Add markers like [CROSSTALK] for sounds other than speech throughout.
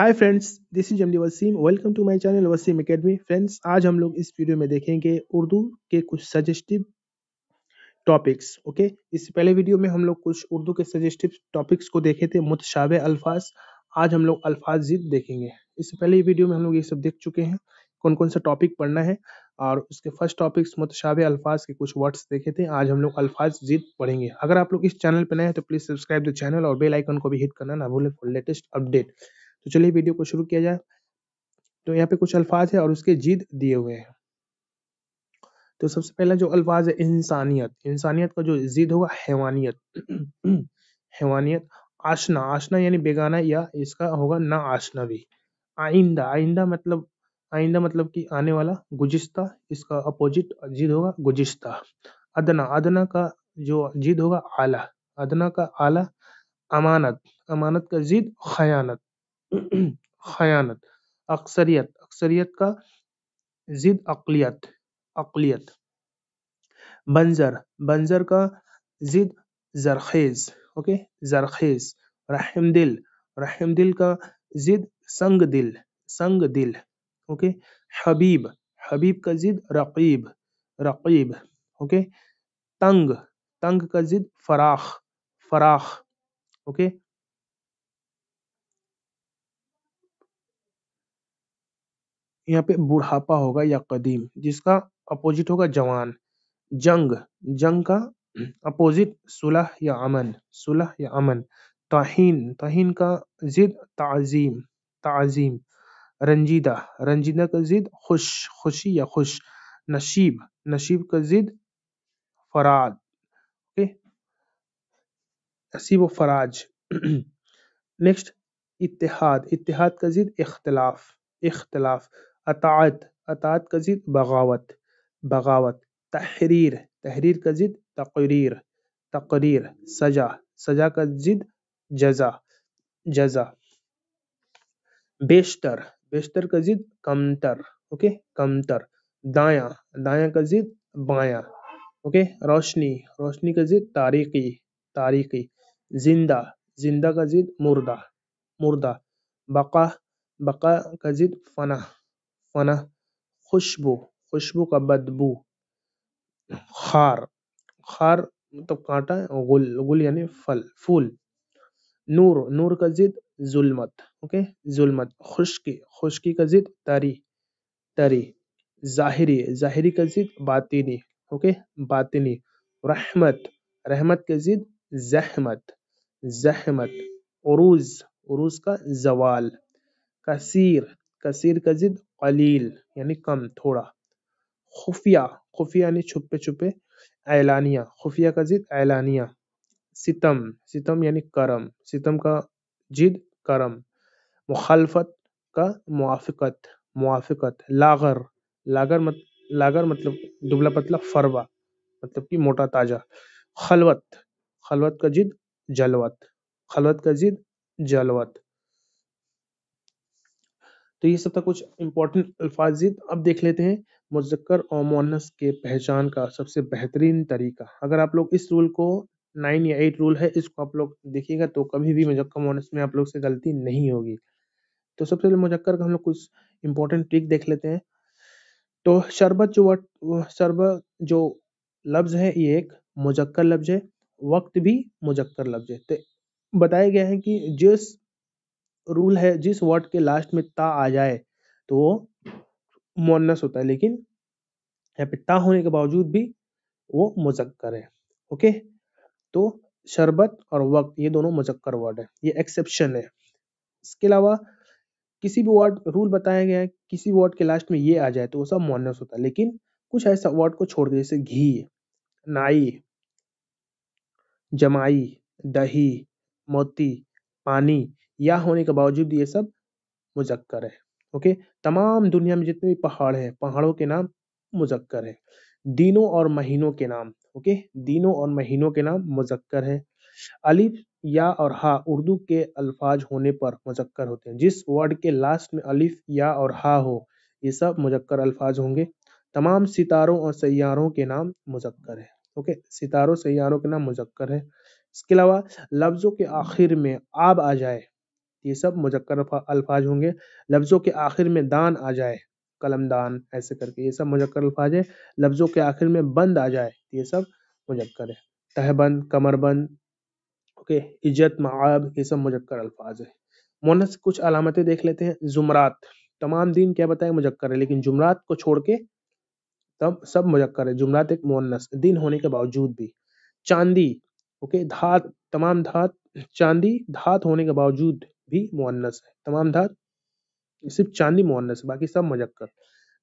hi friends this is अमली Wasim welcome to my channel Wasim academy friends आज हम लोग इस वीडियो में देखेंगे उर्दू के कुछ सजेस्टिव टॉपिक्स ओके इससे पहले वीडियो में हम लोग कुछ उर्दू के सजेस्टिव टॉपिक्स को देखे थे मुतशाबे अल्फाज आज हम लोग अल्फाज जिद देखेंगे इससे पहले वीडियो में हम लोग ये सब देख चुके हैं कौन कौन सा टॉपिक पढ़ना है और उसके फर्स्ट टॉपिक्स मुतशाबे अल्फाज के कुछ वर्ड्स देखे थे आज हम लोग अल्फाज जिद पढ़ेंगे अगर आप लोग इस चैनल पर नए हैं तो प्लीज़ सब्सक्राइब द चैनल और बेल आइकन को भी हिट करना ना भूलें फॉर लेटेस्ट अपडेट तो चलिए वीडियो को शुरू किया जाए तो यहाँ पे कुछ अल्फाज है और उसके जीद दिए हुए हैं तो सबसे पहला जो अल्फाज है इंसानियत इंसानियत का जो जिद होगा हैवानियत [CLEARS THROAT] हैवानियत आशना आशना यानी बेगाना या इसका होगा ना आशना भी आइंदा आइंदा मतलब आइंदा मतलब कि आने वाला गुजिश्ता इसका अपोजिट जिद होगा गुजिश्ता अदना अदना का जो जिद होगा आला अदना का आला अमानत अमानत का जिद खयानत [CLEARS THROAT] खयानत अक्सरियत अक्सरियत का जिद अकलियत अकलियत बंजर बंजर का जिद जरखेज ओके जरखेज रहम दिल रहम दिल का जिद संग दिल संग दिल ओके हबीब हबीब का जिद रकीब रकीब ओके तंग तंग का जिद फराख फराख ओके यहाँ पे बुढ़ापा होगा या कदीम जिसका अपोजिट होगा जवान जंग जंग का अपोजिट सुलह या अमन सुलह या अमन तहीन तहीन का जिद ताजीम ताजीम रंजीदा रंजीदा का जिद खुश खुशी या खुश नशीब नशीब का जिद फराद ओके नसीब फराज नेक्स्ट इतिहाद इतिहाद का जिद इख्तलाफ इख्तलाफ अतात अतात का जिद बगावत बगावत तहरीर तहरीर का जिद तकरीर तकरीर सजा सजा का जिद जजा जजा बेशतर बेशतर का जिद कमतर ओके कमतर दाया दाया का जिद बाया ओके रोशनी रोशनी का जिद तारीखी तारीखी जिंदा जिंदा का जिद मुर्दा मुर्दा बका बका का जिद फना वना खुशबू खुशबू का बदबू खार खार मतलब कांटा गुल गुल यानी फल फूल नूर नूर का जिद जुलमत ओके जुलमत खुशकी खुशकी का जिद तरी तरी जाहिरी जाहिरी का जिद बातिनी ओके बातिनी रहमत रहमत का जिद जहमत जहमत उरूज उरूज का जवाल कसीर कसीर का जिद कलील यानी कम थोड़ा खुफिया खुफिया यानी छुपे छुपे ऐलानिया खुफिया का जिद ऐलानिया सितम सितम यानी करम सितम का जिद करम मुखालफत का मुआफ़त मुआफ़त लागर लागर मत लागर मतलब दुबला पतला फरवा मतलब कि मोटा ताजा खलवत खलवत का जिद जलवत खलवत का जिद जलवत तो ये सब था कुछ इम्पोर्टेंट अल्फाजिद अब देख लेते हैं मुजक्कर और मोनस के पहचान का सबसे बेहतरीन तरीका अगर आप लोग इस रूल को नाइन या एट रूल है इसको आप लोग देखिएगा तो कभी भी मुजक्कर मोनस में आप लोग से गलती नहीं होगी तो सबसे पहले मुजक्कर का हम लोग कुछ इम्पोर्टेंट ट्रिक देख लेते हैं तो शरबत जो वर्ड शरबत जो लफ्ज़ है ये एक मुजक्कर लफ्ज़ है वक्त भी मुजक्कर लफ्ज़ है तो बताया गया है कि जिस रूल है जिस वर्ड के लास्ट में ता आ जाए तो वो मोनस होता है लेकिन यहाँ पे ता होने के बावजूद भी वो मुजक्कर है ओके तो शरबत और वक्त ये दोनों मुजक्कर वर्ड है ये एक्सेप्शन है इसके अलावा किसी भी वर्ड रूल बताया गया है किसी वर्ड के लास्ट में ये आ जाए तो वो सब मोनस होता है लेकिन कुछ ऐसा वर्ड को छोड़ जैसे घी नाई जमाई दही मोती पानी या होने के बावजूद ये सब मुजक्कर है ओके तमाम दुनिया में जितने भी पहाड़ हैं पहाड़ों के नाम मुजक्कर है दिनों और महीनों के नाम ओके दिनों और महीनों के नाम मुजक्कर है अलिफ या और हा उर्दू के अल्फाज होने पर मुजक्कर होते हैं जिस वर्ड के लास्ट में अलिफ या और हा हो ये सब मुजक्कर अल्फाज होंगे तमाम सितारों और सैारों के नाम मुजक्कर है ओके सितारों सैारों के नाम मुजक्कर है इसके अलावा लफ्ज़ों के आखिर में आब आ जाए ये सब मुजक्कर अल्फाज होंगे लफ्ज़ों के आखिर में दान आ जाए कलम दान ऐसे करके ये सब मुजक्कर अल्फाज है लफ्ज़ों के आखिर में बंद आ जाए ये सब मुजक्कर है तहबंद कमरबंद ओके इज्जत मब ये सब मुजक्कर अल्फाज है मोनस कुछ अलामतें देख लेते हैं जुमरात तमाम दिन क्या बताए मुजक्कर है लेकिन जुमरात को छोड़ के तब सब मुजक्कर है जुमरात एक मोनस दिन होने के बावजूद भी चांदी ओके धात तमाम धात चांदी धात होने के बावजूद भी मुअन्नस है तमाम धात सिर्फ चांदी मुअन्नस है बाकी सब मजक्कर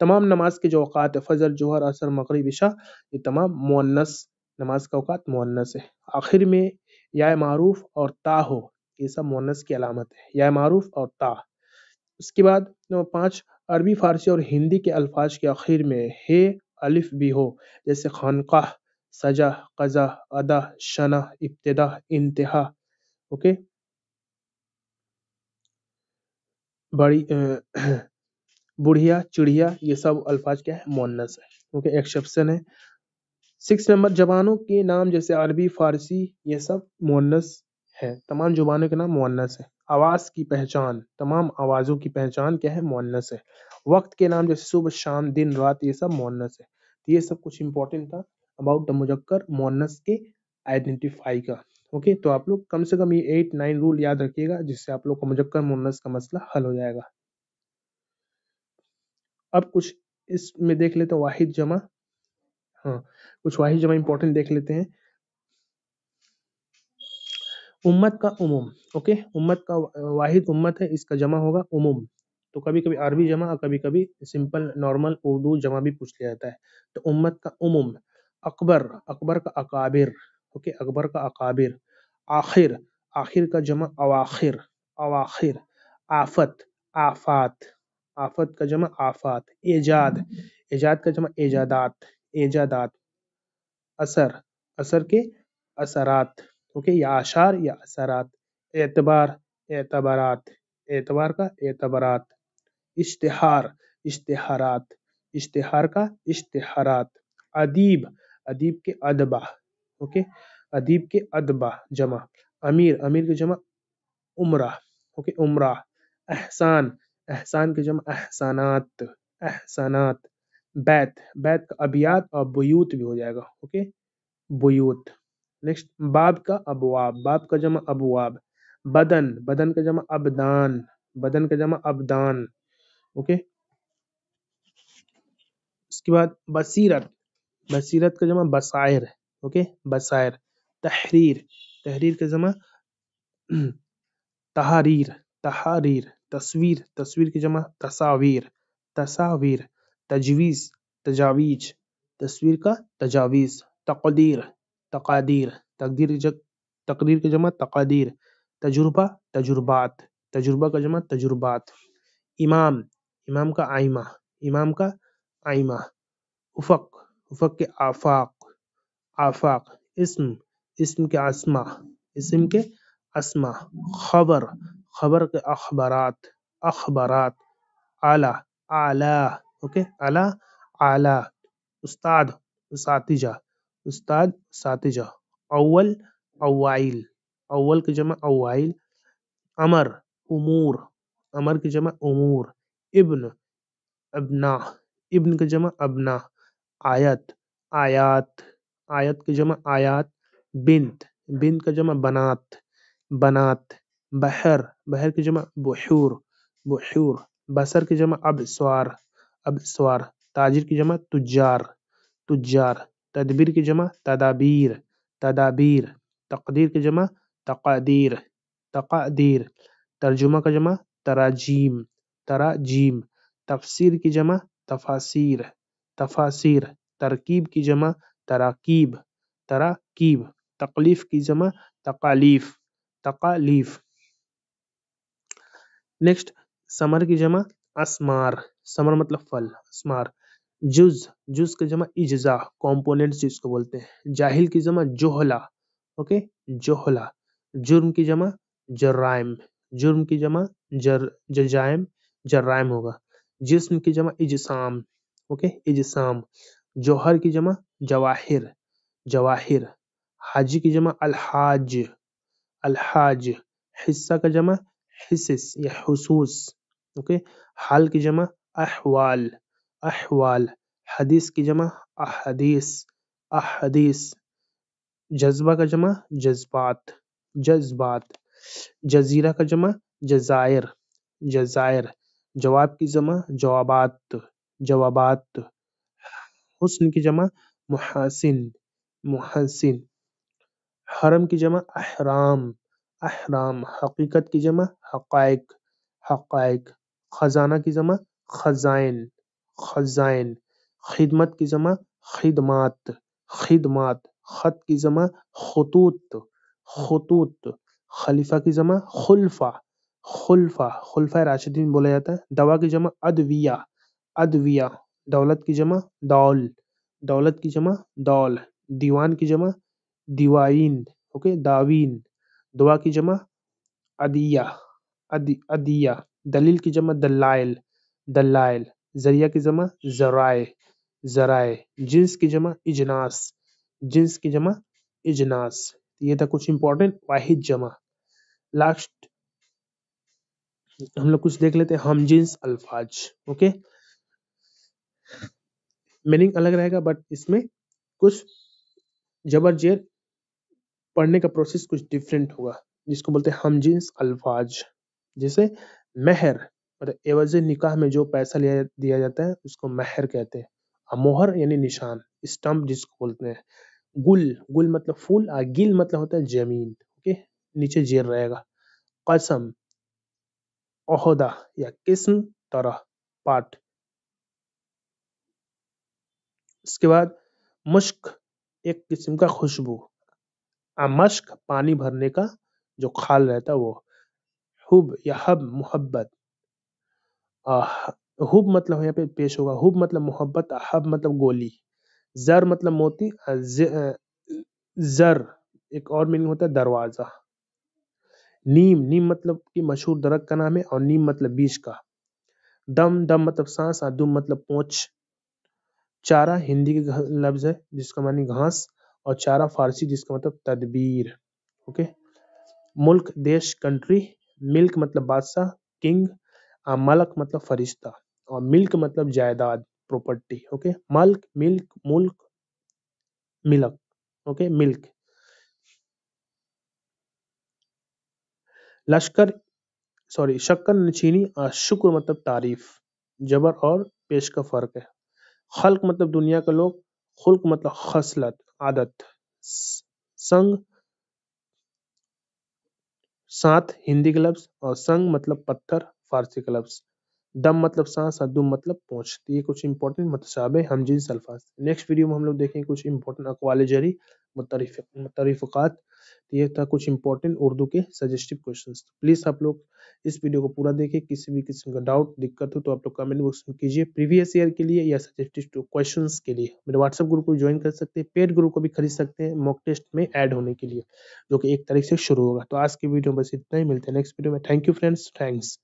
तमाम नमाज के जो अवकात है फजर जोहर असर मकरब इशा ये तमाम मुअन्नस नमाज का अवकात मुअन्नस है आखिर में या मारूफ और ता हो ये सब मुअन्नस की अलामत है या मारूफ और ता उसके बाद नंबर पाँच अरबी फारसी और हिंदी के अल्फाज के आखिर में हे अलिफ भी हो जैसे खानका सजा कज़ा अदा शना इब्तदा इंतहा ओके बड़ी [CLEARS THROAT] बुढ़िया चिड़िया ये सब अल्फाज क्या है मोनस है ओके एक्सेप्शन है सिक्स नंबर जबानों के नाम जैसे अरबी फारसी ये सब मोनस है तमाम जुबानों के नाम मोनस है आवाज़ की पहचान तमाम आवाज़ों की पहचान क्या है मोनस है वक्त के नाम जैसे सुबह शाम दिन रात ये सब मोनस है तो ये सब कुछ इंपॉर्टेंट था अबाउट द मुजक्कर मोनस के आइडेंटिफाई का ओके तो आप लोग कम से कम ये एट नाइन रूल याद रखिएगा जिससे आप लोग का मुजक्कर मुन्नस का मसला हल हो जाएगा अब कुछ इसमें देख लेते हैं वाहिद जमा हाँ कुछ वाहिद जमा इंपॉर्टेंट देख लेते हैं उम्मत का उमूम ओके उम्मत का वाहिद उम्मत है इसका जमा होगा उमूम तो कभी कभी अरबी जमा और कभी कभी सिंपल नॉर्मल उर्दू जमा भी पूछ लिया जाता है तो उम्मत का उमूम अकबर अकबर का अकाबिर ओके अकबर का अकाबिर आखिर आखिर का जमा अवाखिर अवाखिर आफत आफात आफत का जमा आफात एजाद एजाद का जमा एजादात एजादात असर असर के असरात ओके या आशार या असरात एतबार एतबारात एतबार का एतबारात इश्तहार इश्तहारात इश्तहार का इश्तहारात अदीब अदीब के अदबा ओके अदीब के अदबा जमा अमीर अमीर के जमा उमरा ओके उमरा एहसान एहसान के जमा एहसानात एहसानात बैत बैत का अबियात और बुयूत भी हो जाएगा ओके बुयूत नेक्स्ट बाब का अबवाब बाब का जमा अबवाब बदन बदन का जमा अबदान बदन का जमा अबदान ओके इसके बाद बसीरत बसीरत का जमा बसायर ओके बसायर तहरीर तहरीर का जमा [CLEARS THROAT] तहारीर तहारीर तस्वीर तस्वीर की जमा तस्वीर तस्वीर तजवीज़ तजावीज तस्वीर का तजावीज़ तकदीर तकादीर तकदीर तकदीर के जमा तकादीर तजुर्बा तजुर्बात तजुर्बा का जमा तजुर्बात इमाम इमाम का आइमा इमाम का आइमा उफक उफक के आफाक آفاق اسم اسم के आसमां اسم के आसमां خبر خبر के أخبارات أخبارات أعلى أعلى أوكي أعلى أعلى أستاذ أساتذة أستاذ أساتذة أول اوائل أول के جمع أواعيل أمر أمور أمر के جمع أمور ابن أبناء ابن के جمع أبناء آيات آيات आयत की जमा आयात बिंत बिंत का जमा बनात बनात बहर बहर की जमा बहूर बहूर बसर की जमा अबस्वार अबस्वार ताजिर की जमा तुजार तुजार तदबीर की जमा तदाबीर तदाबीर तकदीर की जमा तकादीर तकादीर तर्जुमा का जमा तराजीम तराजीम तफसीर की जमा तफासीर तफासीर तरकीब की जमा तराकीब तराकीब तकलीफ की जमा तकालीफ तकालीफ नेक्स्ट समर की जमा असमार समर मतलब फल असमार जुज जुज की जमा इज्जा कॉम्पोनेंट जिसको बोलते हैं जाहिल की जमा जोहला ओके जोहला जुर्म की जमा जर्राइम जुर्म की जमा जर जजाइम जर्राइम होगा जिसम की जमा इजसाम ओके इजसाम जौहर की जमा जवाहिर जवाहिर हाजी की जमा अलहाज अलहाज हिस्सा का जमा हिसिस या हुसूस ओके हाल की जमा अहवाल अहवाल हदीस की जमा अहदीस अहदीस जज्बा का जमा जज्बात जज्बात जजीरा का जमा जजायर जजायर जवाब की जमा जवाबात जवाबात हुस्न की जमा मुहसिन मुहसिन हरम की जमा अहराम अहराम हकीकत की जमा हकायक हकायक खजाना की जमा खजाइन खजाइन खिदमत की जमा खिदमात खिदमात खत की जमा खतूत खतूत खलीफा की जमा खुल्फा खुल्फा खुल्फा राशिदीन बोला जाता है दवा की जमा अदविया अदविया दौलत की जमा दौल दौलत की जमा दौल दीवान की जमा दीवाइन ओके दावीन दुआ की जमा अदिया अदिया दलील की जमा दलाइल दलाइल जरिया की जमा जराए जराए जिन्स की जमा इजनास जिन्स की जमा इजनास ये था कुछ इंपॉर्टेंट वाहिद जमा लास्ट हम लोग कुछ देख लेते हैं हम जिन्स अल्फाज ओके मीनिंग अलग रहेगा बट इसमें कुछ जबर जेर पढ़ने का प्रोसेस कुछ डिफरेंट होगा जिसको बोलते हैं हम जिन्स अल्फाज जैसे मेहर मतलब एवज निकाह में जो पैसा लिया दिया जाता है उसको मेहर कहते हैं अमोहर यानी निशान स्टम्प जिसको बोलते हैं गुल गुल मतलब फूल आ गिल मतलब होता है जमीन ओके नीचे जेर रहेगा कसम ओहदा या किस्म तरह पाठ इसके बाद मुश्क एक किस्म का खुशबू मश्क पानी भरने का जो खाल रहता है वो हुब या हब मोहब्बत हुब मतलब यहाँ पे पेश होगा हुब मतलब मोहब्बत हब मतलब गोली जर मतलब मोती जर एक और मीनिंग होता है दरवाजा नीम नीम मतलब कि मशहूर दरख का नाम है और नीम मतलब बीज का दम दम मतलब सांस और दुम मतलब पोछ चारा हिंदी के लफ्ज है जिसका मानी घास और चारा फारसी जिसका मतलब तदबीर ओके मुल्क देश कंट्री मिल्क मतलब बादशाह किंग मलक मतलब फरिश्ता और मिल्क मतलब जायदाद प्रॉपर्टी ओके मल्क मिल्क मुल्क मिलक ओके मिल्क लश्कर सॉरी शक्कर और शुक्र मतलब तारीफ जबर और पेश का फर्क है खल्क मतलब दुनिया के लोग खुल्क मतलब खसलत आदत संग साथ हिंदी का लफ्ज और संग मतलब पत्थर फारसी का लफ्ज दम मतलब सांस और दुम मतलब पहुंचती तो ये कुछ इंपॉर्टेंट मतसाब हम जिस अल्फाज नेक्स्ट वीडियो में हम लोग देखेंगे कुछ इंपॉर्टेंट अकवाल जरी मुतरफ़ात तो ये था कुछ इंपॉर्टेंट उर्दू के सजेस्टिव क्वेश्चन प्लीज आप लोग इस वीडियो को पूरा देखें किसी भी किस्म का डाउट दिक्कत हो तो आप लोग कमेंट बॉक्स में कीजिए प्रीवियस ईयर के लिए या सजेस्टिव क्वेश्चन के लिए मेरे व्हाट्सअप ग्रुप को ज्वाइन कर सकते हैं पेड ग्रुप को भी खरीद सकते हैं मॉक टेस्ट में एड होने के लिए जो कि एक तारीख से शुरू होगा तो आज की वीडियो में बस इतना ही मिलते हैं नेक्स्ट वीडियो में थैंक यू फ्रेंड्स थैंक्स